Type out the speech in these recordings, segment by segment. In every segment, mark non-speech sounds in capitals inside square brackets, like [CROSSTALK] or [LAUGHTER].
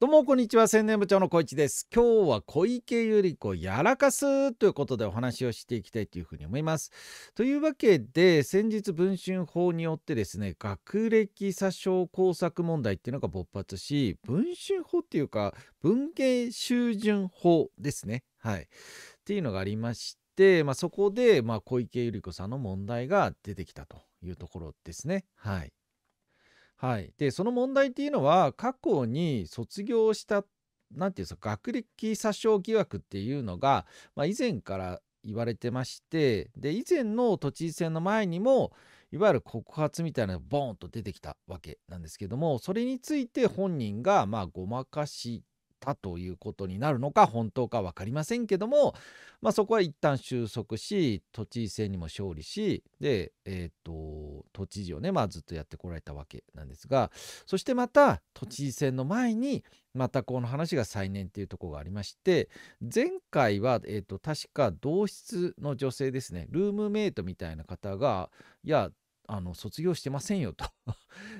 どうもこんにちは青年部長の小市です今日は小池百合子やらかすということでお話をしていきたいというふうに思いますというわけで先日文春法によってですね学歴詐称工作問題っていうのが勃発し文春法っていうか文芸修順法ですねはいっていうのがありましてまあ、そこで、まあ、小池百合子さんの問題が出てきたというところですね。はい。はい、でその問題っていうのは過去に卒業した何て言うんですか学歴詐称疑惑っていうのが、まあ、以前から言われてましてで以前の都知事選の前にもいわゆる告発みたいなのがボーンと出てきたわけなんですけどもそれについて本人がまあごまかしったということになるのか本当か分かりませんけども、まあ、そこは一旦収束し都知事選にも勝利しで、えーと、都知事をね、まあ、ずっとやってこられたわけなんですがそしてまた都知事選の前にまたこの話が再燃っていうところがありまして前回は、えーと、と確か同室の女性ですねルームメイトみたいな方がいやあの卒業してませんよと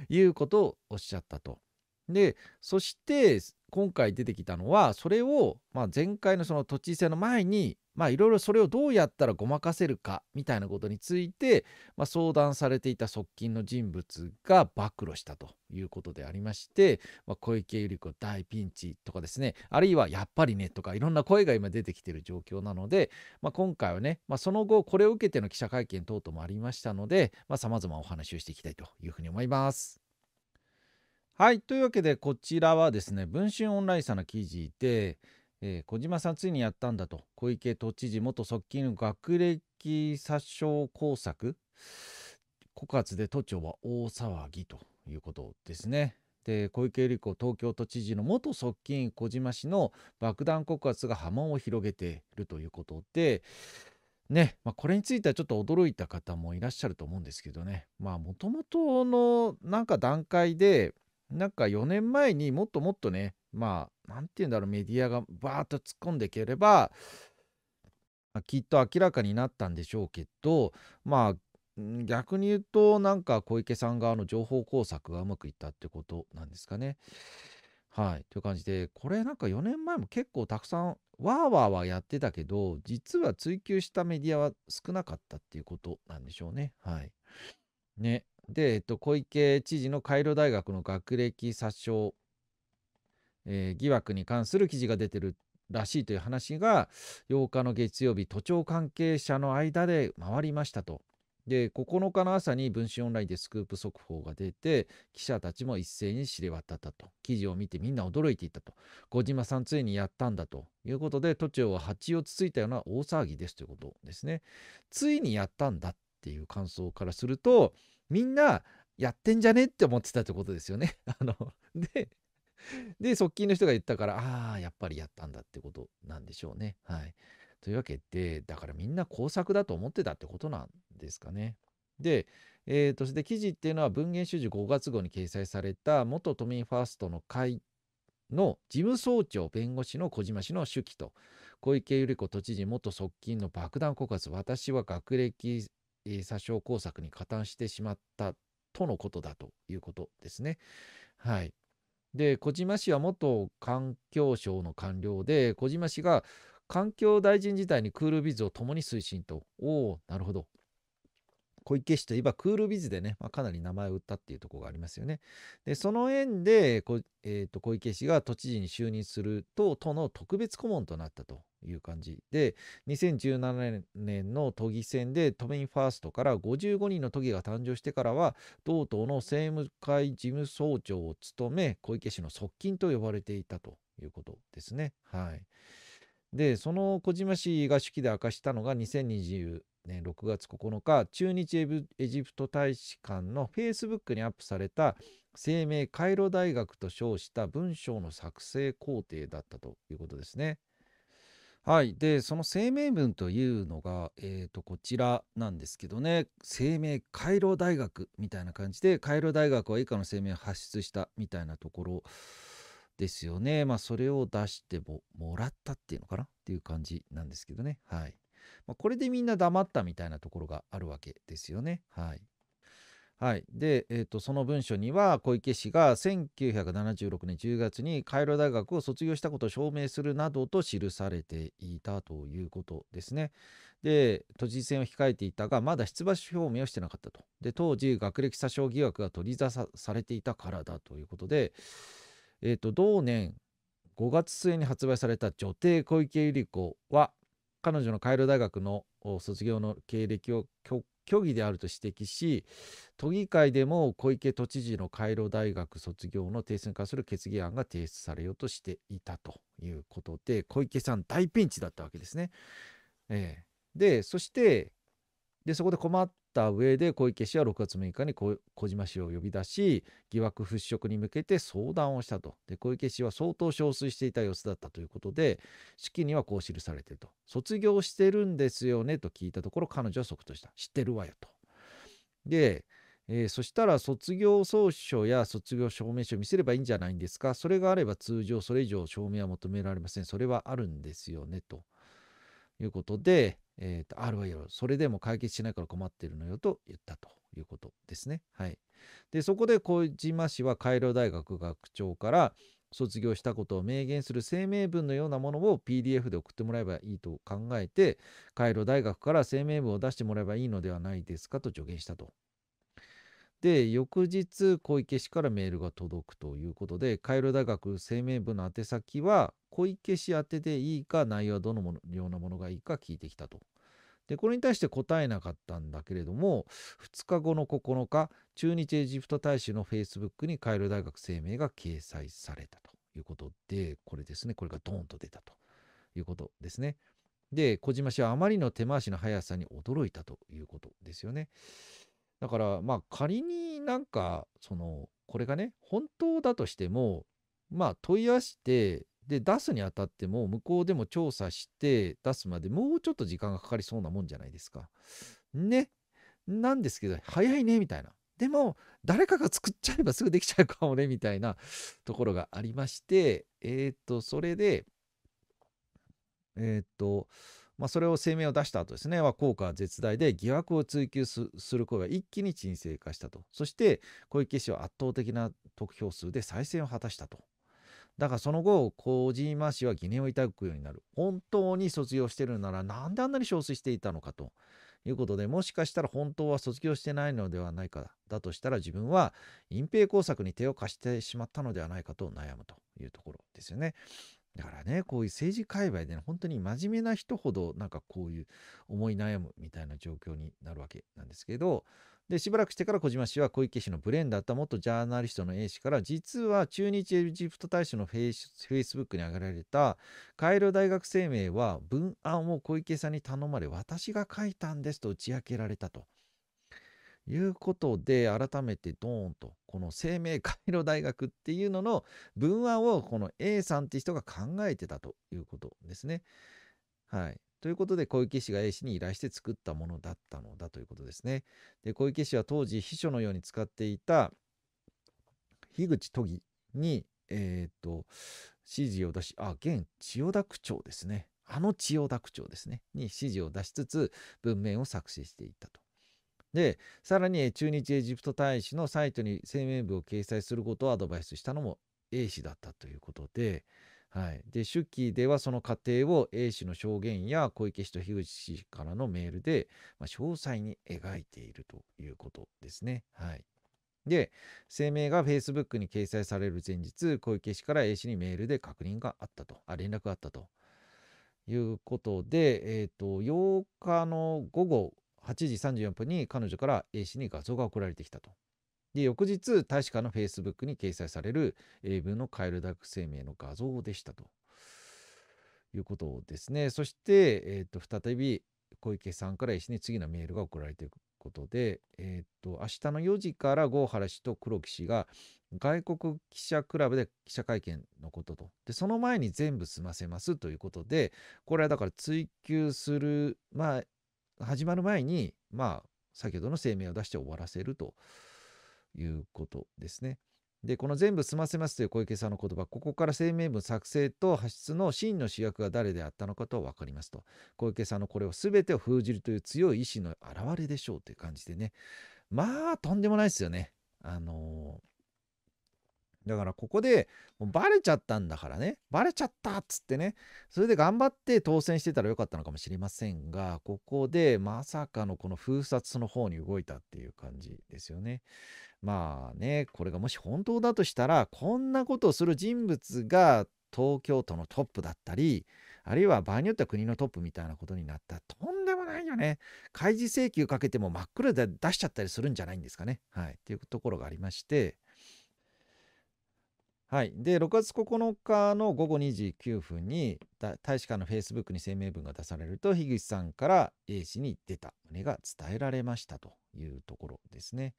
いうことをおっしゃったと。でそして今回出てきたのはそれを、まあ、前回のその都知事選の前にいろいろそれをどうやったらごまかせるかみたいなことについて、まあ、相談されていた側近の人物が暴露したということでありまして、まあ、小池百合子大ピンチとかですねあるいはやっぱりねとかいろんな声が今出てきている状況なので、まあ、今回はね、まあ、その後これを受けての記者会見等々もありましたのでさまざ、まお話をしていきたいというふうに思います。はい。というわけで、こちらはですね、文春オンラインさんの記事で、えー、小島さんついにやったんだと、小池都知事元側近の学歴殺傷工作、告発で都庁は大騒ぎということですね。で、小池百合子東京都知事の元側近小島氏の爆弾告発が波紋を広げているということで、ね、まあ、これについてはちょっと驚いた方もいらっしゃると思うんですけどね、まあ、もともとのなんか段階で、なんか4年前にもっともっとね、まあ、なんて言うんだろう、メディアがバーッと突っ込んでいければ、まあ、きっと明らかになったんでしょうけど、まあ、逆に言うと、なんか小池さん側の情報工作がうまくいったってことなんですかね。はい。という感じで、これなんか4年前も結構たくさんわーわーはやってたけど、実は追求したメディアは少なかったっていうことなんでしょうね。はい。ね。で、えっと、小池知事のカイロ大学の学歴詐称、えー、疑惑に関する記事が出てるらしいという話が8日の月曜日都庁関係者の間で回りましたと。で9日の朝に文春オンラインでスクープ速報が出て記者たちも一斉に知れ渡ったと記事を見てみんな驚いていたと小島さんついにやったんだということで都庁は蜂をつついたような大騒ぎですということですねついにやったんだっていう感想からするとみんなやってんじゃねって思ってたってことですよね。[LAUGHS] あのでで側近の人が言ったからああやっぱりやったんだってことなんでしょうね。はい、というわけでだからみんな工作だと思ってたってことなんですかね。で、えー、そして記事っていうのは文言主事5月号に掲載された元都民ファーストの会の事務総長弁護士の小島氏の手記と小池百合子都知事元側近の爆弾告発私は学歴詐称工作に加担してしまったとのことだということですね。はい。で、小島氏は元環境省の官僚で、小島氏が環境大臣時代にクールビズを共に推進と。おお、なるほど。小池氏といえばクールビズでね、まあ、かなり名前を売ったっていうところがありますよね。で、その縁で、えー、と小池氏が都知事に就任すると、都の特別顧問となったという感じで2017年の都議選で都民ファーストから55人の都議が誕生してからは同党の政務会事務総長を務め小池氏の側近と呼ばれていたということですね。はい、でその小島氏が手記で明かしたのが2020年6月9日駐日エジプト大使館のフェイスブックにアップされた声明カイロ大学と称した文章の作成工程だったということですね。はい、でその声明文というのが、えーと、とこちらなんですけどね声明カイロ大学みたいな感じでカイロ大学は以下の声明を発出したみたいなところですよねまあそれを出してももらったっていうのかなっていう感じなんですけどねはい、まあ、これでみんな黙ったみたいなところがあるわけですよねはいはい、で、えーと、その文書には小池氏が1976年10月にカイロ大学を卒業したことを証明するなどと記されていたということですね。で都知事選を控えていたがまだ出馬表明をしてなかったと。で当時学歴詐称疑惑が取り沙汰されていたからだということで、えーと同年5月末に発売された「女帝小池百合子」は彼女のカイロ大学の卒業の経歴を強虚偽であると指摘し都議会でも小池都知事のカイロ大学卒業の停戦化する決議案が提出されようとしていたということで小池さん大ピンチだったわけですね。えー、でそしてでそこで困っった上で小池氏は6月6日に小島氏を呼び出し疑惑払拭に向けて相談をしたとで小池氏は相当憔悴していた様子だったということで式にはこう記されていると卒業してるんですよねと聞いたところ彼女は即答した知ってるわよとで、えー、そしたら卒業証書や卒業証明書を見せればいいんじゃないんですかそれがあれば通常それ以上証明は求められませんそれはあるんですよねということでえっ、ー、と、るわよ、それでも解決しないから困ってるのよと言ったということですね。はい。で、そこで小島氏はカイロ大学学長から卒業したことを明言する声明文のようなものを PDF で送ってもらえばいいと考えて、カイロ大学から声明文を出してもらえばいいのではないですかと助言したとで翌日小池氏からメールが届くということでカイロ大学声明部の宛先は小池氏宛てでいいか内容はどのようなものがいいか聞いてきたと。でこれに対して答えなかったんだけれども2日後の9日駐日エジプト大使のフェイスブックにカイロ大学声明が掲載されたということでこれですねこれがドーンと出たということですね。で小島氏はあまりの手回しの速さに驚いたということですよね。だからまあ仮になんかそのこれがね本当だとしてもまあ問い合わせてで出すにあたっても向こうでも調査して出すまでもうちょっと時間がかかりそうなもんじゃないですか。ね。なんですけど早いねみたいな。でも誰かが作っちゃえばすぐできちゃうかもねみたいなところがありましてえっ、ー、とそれでえっ、ー、とまあ、それを声明を出した後ですねは効果は絶大で疑惑を追及する声が一気に沈静化したとそして小池氏は圧倒的な得票数で再選を果たしたとだからその後小島氏は疑念を抱くようになる本当に卒業してるならなんであんなに憔悴していたのかということでもしかしたら本当は卒業してないのではないかだとしたら自分は隠蔽工作に手を貸してしまったのではないかと悩むというところですよね。だからね、こういう政治界隈で、ね、本当に真面目な人ほど、なんかこういう思い悩むみたいな状況になるわけなんですけど、で、しばらくしてから小島氏は小池氏のブレーンだった元ジャーナリストの A 氏から、実は駐日エジプト大使のフェイスブックに挙げられた、カイロ大学声明は文案を小池さんに頼まれ、私が書いたんですと打ち明けられたと。いうことで改めてドーンとこの生命回路大学っていうのの文案をこの A さんって人が考えてたということですね。はい。ということで小池氏が A 氏に依頼して作ったものだったのだということですね。で小池氏は当時秘書のように使っていた樋口都議に、えーと、と指示を出しあ現千代田区長ですねあの千代田区長ですねに指示を出しつつ文面を作成していったと。で、さらに中日エジプト大使のサイトに声明文を掲載することをアドバイスしたのも A 氏だったということで、はい、で出記ではその過程を A 氏の証言や小池氏と樋口氏からのメールで、まあ、詳細に描いているということですね。はい、で声明が Facebook に掲載される前日小池氏から A 氏にメールで確認があったとあ連絡があったということで、えーと、と8日の午後8時34分に彼女から A 氏に画像が送られてきたと。で、翌日、大使館の Facebook に掲載される英文のカエルダック声明の画像でしたと。いうことですね。そして、えっ、ー、と、再び小池さんから石に次のメールが送られていくことで、えっ、ー、と、明日の4時から郷原氏と黒木氏が外国記者クラブで記者会見のことと。で、その前に全部済ませますということで、これはだから追及する、まあ、始まる前に、まあ、先ほどの声明を出して終わらせるということですね。で、この全部済ませますという小池さんの言葉、ここから声明文作成と発出の真の主役が誰であったのかと分かりますと。小池さんのこれを全てを封じるという強い意志の表れでしょうという感じでね。まあ、とんでもないですよね。あのー、だからここでもうバレちゃったんだからねバレちゃったっつってねそれで頑張って当選してたらよかったのかもしれませんがここでまさかのこの封殺の方に動いたっていう感じですよね。まあねこれがもし本当だとしたらこんなことをする人物が東京都のトップだったりあるいは場合によっては国のトップみたいなことになったらとんでもないよね開示請求かけても真っ黒で出しちゃったりするんじゃないんですかね。はい、っていうところがありまして。はい、で6月9日の午後2時9分に大使館のフェイスブックに声明文が出されると樋口さんから A 氏に出た旨が伝えられましたというところですね。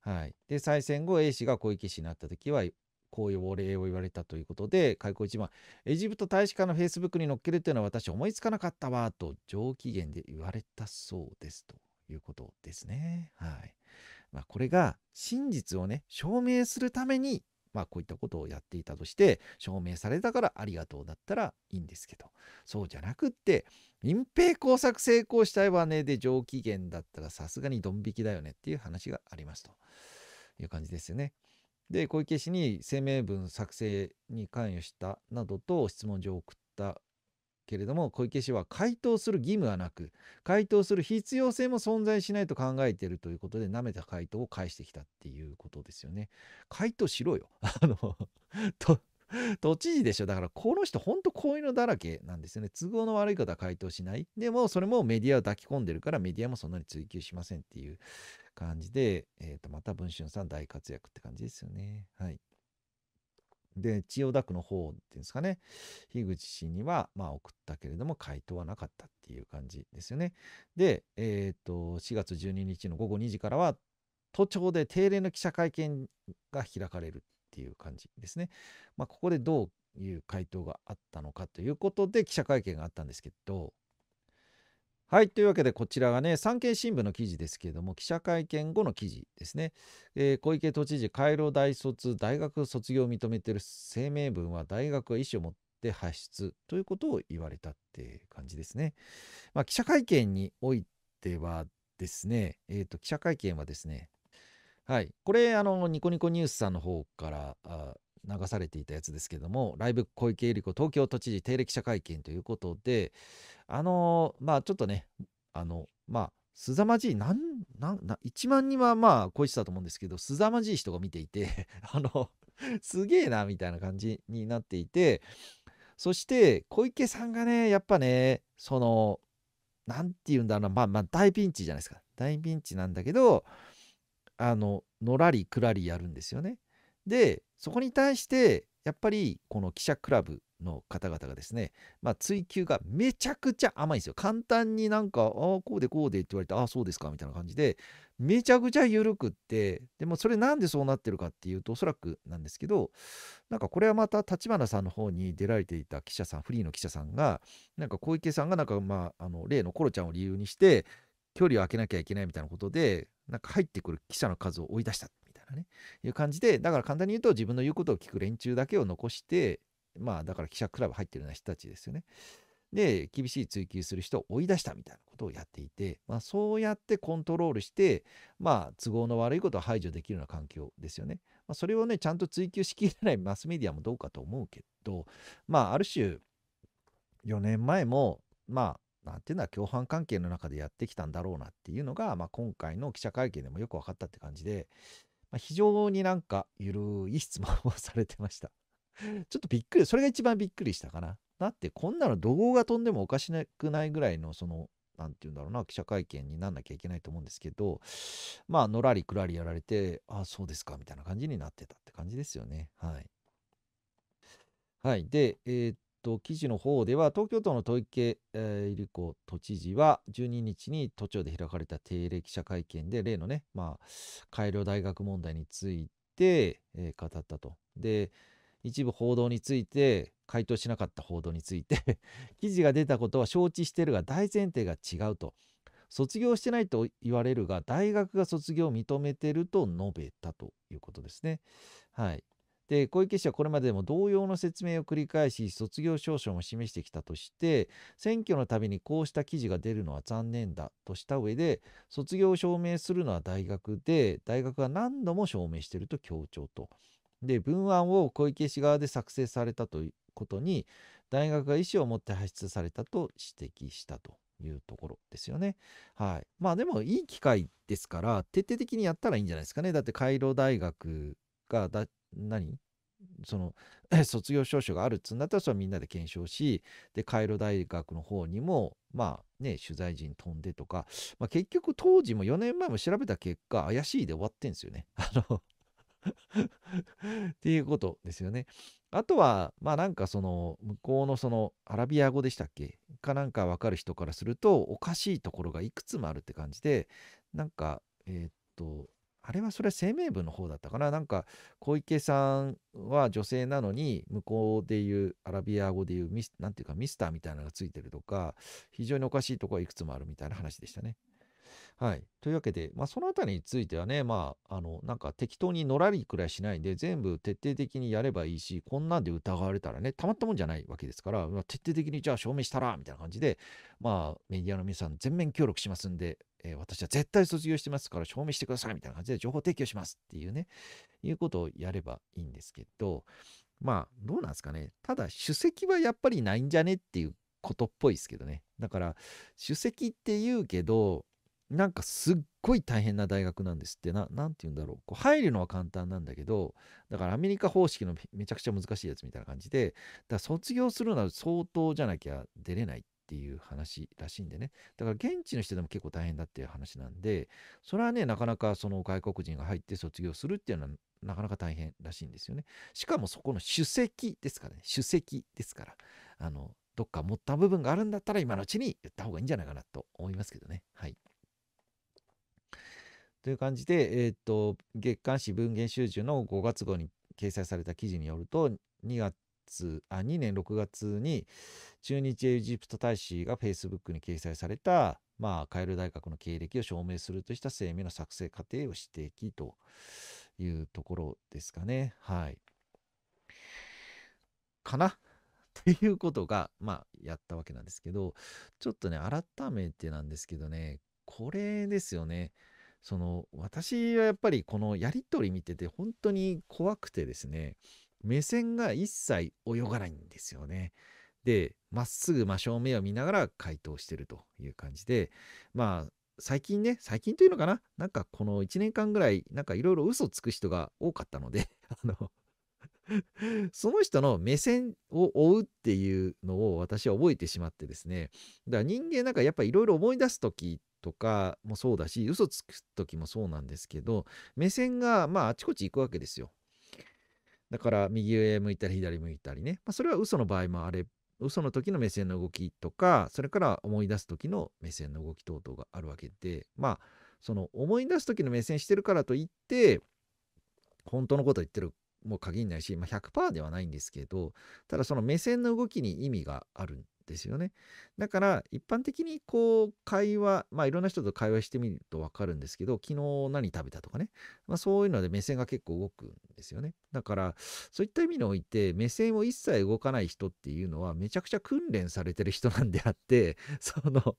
はい、で再選後 A 氏が小池氏になった時はこういうお礼を言われたということで開口一番エジプト大使館のフェイスブックに載っけるというのは私思いつかなかったわと上機嫌で言われたそうですということですね。はいまあ、これが真実をね証明するためにまあこういったことをやっていたとして証明されたからありがとうだったらいいんですけどそうじゃなくって隠蔽工作成功したいわねで上機嫌だったらさすがにドン引きだよねっていう話がありますという感じですよね。で小池氏に声明文作成に関与したなどと質問状を送ったけれども小池氏は回答する義務はなく回答する必要性も存在しないと考えているということで舐めた回答を返してきたっていうことですよね。回答しろよ [LAUGHS] あの都知事でしょだからこの人ほんとこういうのだらけなんですよね都合の悪い方は回答しないでもそれもメディアを抱き込んでるからメディアもそんなに追求しませんっていう感じで、えー、とまた文春さん大活躍って感じですよねはい。で、千代田区の方っていうんですかね、樋口氏には、まあ、送ったけれども、回答はなかったっていう感じですよね。で、えっ、ー、と、4月12日の午後2時からは、都庁で定例の記者会見が開かれるっていう感じですね。まあ、ここでどういう回答があったのかということで、記者会見があったんですけど、はいというわけでこちらがね産経新聞の記事ですけれども記者会見後の記事ですね、えー、小池都知事回廊大卒大学卒業を認めている声明文は大学は意思を持って発出ということを言われたって感じですね、まあ、記者会見においてはですね、えーと、と記者会見はですねはいこれあのニコニコニュースさんの方から流されていたやつですけどもライブ小池百合子東京都知事定例記者会見ということであのまあちょっとねあのまあすざまじい、1万人はまあ、恋してたと思うんですけど、すざまじい人が見ていて [LAUGHS] あのすげえな、みたいな感じになっていて、そして、小池さんがね、やっぱね、その、何て言うんだろうな、まあまあ、大ピンチじゃないですか。大ピンチなんだけど、あの、のらりくらりやるんですよね。でそこに対してやっぱりこの記者クラブの方々がですね、まあ、追求がめちゃくちゃ甘いんですよ。簡単になんか、ああ、こうでこうでって言われて、ああ、そうですかみたいな感じで、めちゃくちゃ緩くって、でもそれなんでそうなってるかっていうと、おそらくなんですけど、なんかこれはまた立花さんの方に出られていた記者さん、フリーの記者さんが、なんか小池さんが、なんかまあ、あの例のコロちゃんを理由にして、距離を空けなきゃいけないみたいなことで、なんか入ってくる記者の数を追い出したっなね、いう感じで、だから簡単に言うと自分の言うことを聞く連中だけを残して、まあだから記者クラブ入ってるような人たちですよね。で、厳しい追及する人を追い出したみたいなことをやっていて、まあ、そうやってコントロールして、まあ、都合の悪いことを排除できるような環境ですよね。まあ、それをね、ちゃんと追及しきれないマスメディアもどうかと思うけど、まあ、ある種、4年前も、まあ、なんていうのは共犯関係の中でやってきたんだろうなっていうのが、まあ、今回の記者会見でもよく分かったって感じで、まあ、非常になんか緩い質問をされてました。[LAUGHS] ちょっとびっくり、それが一番びっくりしたかな。だってこんなの怒号が飛んでもおかしくないぐらいのそのなんて言うんだろうな記者会見になんなきゃいけないと思うんですけどまあのらりくらりやられてああそうですかみたいな感じになってたって感じですよねはい。はい、でえー、っと、記事の方では、東京都の小池百合子都知事は、12日に都庁で開かれた定例記者会見で、例のね、まあ、改良大学問題について、えー、語ったと。で、一部報道について、回答しなかった報道について [LAUGHS] 記事が出たことは承知しているが、大前提が違うと。卒業してないと言われるが、大学が卒業を認めてると述べたということですね。はい。で小池氏はこれまでも同様の説明を繰り返し卒業証書も示してきたとして選挙のたびにこうした記事が出るのは残念だとした上で卒業を証明するのは大学で大学は何度も証明していると強調と。で文案を小池氏側で作成されたということに大学が意思を持って発出されたと指摘したというところですよね。はい、まあでもいい機会ですから徹底的にやったらいいんじゃないですかね。だってカイロ大学が何その [LAUGHS] 卒業証書があるっつうんだったらそれはみんなで検証しでカイロ大学の方にもまあね取材陣飛んでとか、まあ、結局当時も4年前も調べた結果怪しいで終わってんですよね。[LAUGHS] あの [LAUGHS] っていうことですよね。あとはまあなんかその向こうのそのアラビア語でしたっけかなんか分かる人からするとおかしいところがいくつもあるって感じでなんかえー、っとあれはそれは声明の方だったかななんか小池さんは女性なのに向こうでいうアラビア語でいうミスなんていうかミスターみたいなのがついてるとか非常におかしいとこはいくつもあるみたいな話でしたね。はい。というわけで、まあ、そのあたりについてはね、まあ、あの、なんか適当にのらりくらいしないんで、全部徹底的にやればいいし、こんなんで疑われたらね、たまったもんじゃないわけですから、まあ、徹底的にじゃあ証明したら、みたいな感じで、まあ、メディアの皆さん全面協力しますんで、えー、私は絶対卒業してますから証明してください、みたいな感じで情報提供しますっていうね、いうことをやればいいんですけど、まあ、どうなんですかね。ただ、主席はやっぱりないんじゃねっていうことっぽいですけどね。だから、主席って言うけど、なんかすっごい大変な大学なんですってな何て言うんだろうこう入るのは簡単なんだけどだからアメリカ方式のめちゃくちゃ難しいやつみたいな感じでだから卒業するのは相当じゃなきゃ出れないっていう話らしいんでねだから現地の人でも結構大変だっていう話なんでそれはねなかなかその外国人が入って卒業するっていうのはなかなか大変らしいんですよねしかもそこの首席ですからね首席ですからあのどっか持った部分があるんだったら今のうちに言った方がいいんじゃないかなと思いますけどねはい。という感じで、えー、っと月刊誌文言集中の5月号に掲載された記事によると2月あ2年6月に中日エジプト大使が Facebook に掲載された、まあ、カエル大学の経歴を証明するとした声明の作成過程を指摘というところですかね。はい。かな [LAUGHS] ということが、まあ、やったわけなんですけど、ちょっとね、改めてなんですけどね、これですよね。その私はやっぱりこのやり取り見てて本当に怖くてですね目線が一切泳がないんですよね。でまっすぐ真正面を見ながら回答してるという感じでまあ最近ね最近というのかななんかこの1年間ぐらいなんかいろいろ嘘つく人が多かったので [LAUGHS] あの [LAUGHS] その人の目線を追うっていうのを私は覚えてしまってですね。だから人間なんかやっぱいろいろ思い出す時とかもそうだし、嘘つく時もそうなんですけど、目線が、まあ、あちこち行くわけですよ。だから、右上向いたり、左向いたりね。まあ、それは嘘の場合もあれ、嘘の時の目線の動きとか、それから思い出す時の目線の動き等々があるわけで、まあ、その思い出す時の目線してるからといって、本当のこと言ってるも限らないし、まあ、100%ではないんですけど、ただその目線の動きに意味があるんですよね。だから一般的にこう会話、まあいろんな人と会話してみるとわかるんですけど、昨日何食べたとかね、まあそういうので目線が結構動くんですよね。だからそういった意味において目線を一切動かない人っていうのはめちゃくちゃ訓練されてる人なんであって、[LAUGHS] その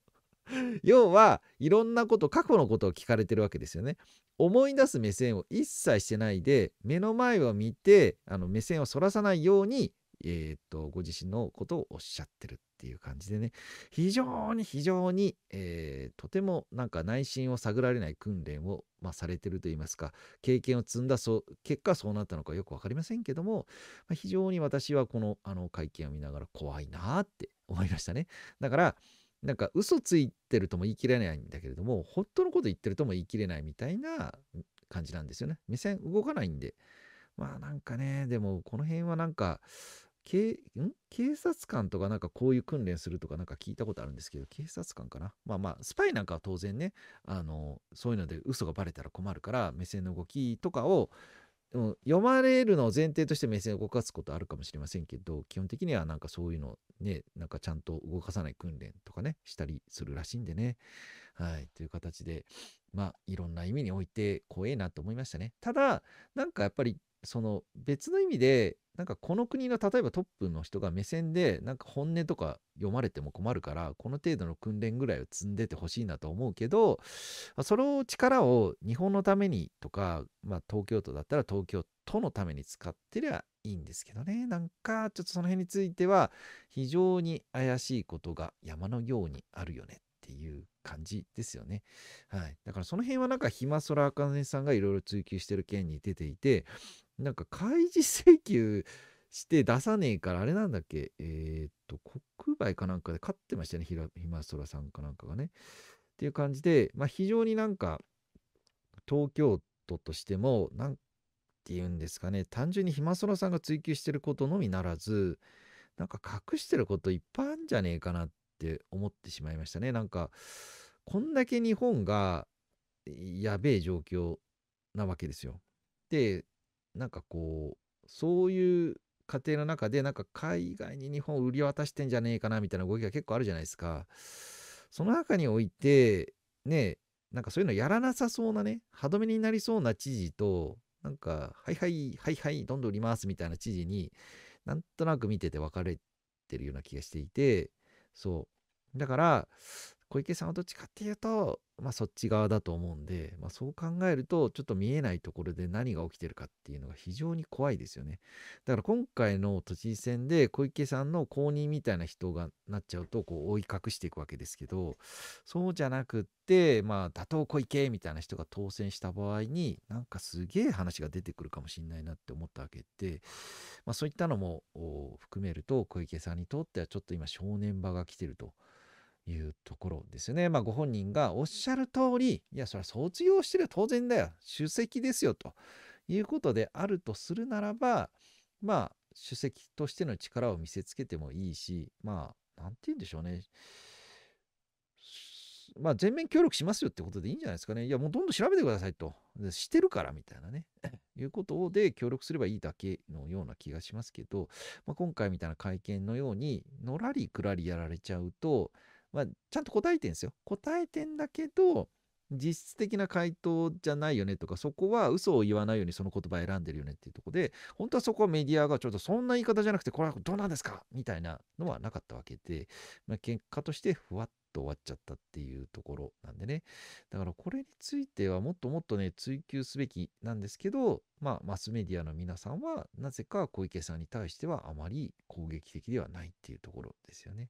要はいろんなこと過去のことを聞かれてるわけですよね。思い出す目線を一切してないで目の前を見てあの目線を反らさないようにえー、っと、ご自身のことをおっしゃってるっていう感じでね、非常に非常に、えー、とてもなんか内心を探られない訓練を、まあ、されてると言いますか、経験を積んだそう、結果そうなったのかよく分かりませんけども、まあ、非常に私はこの、あの、会見を見ながら怖いなって思いましたね。だから、なんか嘘ついてるとも言い切れないんだけれども、本当のこと言ってるとも言い切れないみたいな感じなんですよね。目線動かないんで。まあなんかね、でもこの辺はなんか、警ん警察官とかなんかこういう訓練するとかなんか聞いたことあるんですけど、警察官かなまあまあ、スパイなんかは当然ね、あの、そういうので嘘がバレたら困るから、目線の動きとかを、読まれるのを前提として目線を動かすことあるかもしれませんけど、基本的にはなんかそういうのね、なんかちゃんと動かさない訓練とかね、したりするらしいんでね。はい、という形で、まあ、いろんな意味において怖えなと思いましたね。ただ、なんかやっぱりその別の意味でなんかこの国の例えばトップの人が目線でなんか本音とか読まれても困るからこの程度の訓練ぐらいを積んでてほしいなと思うけどその力を日本のためにとか、まあ、東京都だったら東京都のために使ってりゃいいんですけどねなんかちょっとその辺については非常に怪しいことが山のようにあるよねっていう感じですよね。はい。だからその辺はなんか、暇空あかねさんがいろいろ追求してる件に出ていて、なんか開示請求して出さねえから、あれなんだっけ、えー、っと、国売かなんかで勝ってましたね、ひまそらさんかなんかがね。っていう感じで、まあ、非常になんか、東京都としても、なんて言うんですかね、単純にひまそらさんが追求してることのみならず、なんか隠してることいっぱいあるんじゃねえかなって思ってしまいましたね。なんか、こんだけ日本がやべえ状況なわけですよ。で、なんかこう、そういう過程の中で、なんか海外に日本を売り渡してんじゃねえかなみたいな動きが結構あるじゃないですか。その中において、ね、なんかそういうのやらなさそうなね、歯止めになりそうな知事と、なんか、はいはい、はいはい、どんどん売りますみたいな知事に、なんとなく見てて分かれてるような気がしていて、そう。だから、小池さんはどっちかっていうと、まあ、そっち側だと思うんで、まあ、そう考えると、ちょっと見えないところで何が起きてるかっていうのが非常に怖いですよね。だから今回の都知事選で小池さんの後任みたいな人がなっちゃうと、こう、覆い隠していくわけですけど、そうじゃなくって、まあ、打倒小池みたいな人が当選した場合に、なんかすげえ話が出てくるかもしんないなって思ったわけで、まあ、そういったのも含めると、小池さんにとってはちょっと今正念場が来てると。いうところですよね。まあ、ご本人がおっしゃる通り、いや、それは卒業してる当然だよ。首席ですよ。ということであるとするならば、まあ、主席としての力を見せつけてもいいし、まあ、なんて言うんでしょうね。まあ、全面協力しますよってことでいいんじゃないですかね。いや、もうどんどん調べてくださいと。してるからみたいなね。[LAUGHS] いうことで協力すればいいだけのような気がしますけど、まあ、今回みたいな会見のように、のらりくらりやられちゃうと、まあ、ちゃんと答えてんですよ。答えてんだけど、実質的な回答じゃないよねとか、そこは嘘を言わないようにその言葉選んでるよねっていうところで、本当はそこはメディアがちょっとそんな言い方じゃなくて、これはどうなんですかみたいなのはなかったわけで、まあ、結果としてふわっと終わっちゃったっていうところなんでね。だからこれについてはもっともっとね、追求すべきなんですけど、まあ、マスメディアの皆さんは、なぜか小池さんに対してはあまり攻撃的ではないっていうところですよね。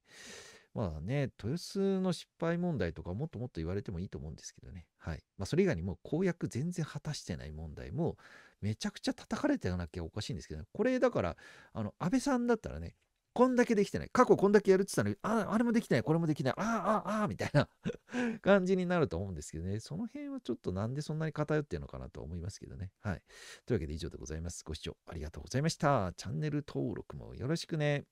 まあね、豊洲の失敗問題とかもっともっと言われてもいいと思うんですけどね。はい。まあそれ以外にも公約全然果たしてない問題もめちゃくちゃ叩かれてなきゃおかしいんですけど、ね、これだから、あの、安倍さんだったらね、こんだけできてない。過去こんだけやるって言ったのに、ああ、あれもできない、これもできない、ああ、ああ、みたいな [LAUGHS] 感じになると思うんですけどね。その辺はちょっとなんでそんなに偏ってるのかなと思いますけどね。はい。というわけで以上でございます。ご視聴ありがとうございました。チャンネル登録もよろしくね。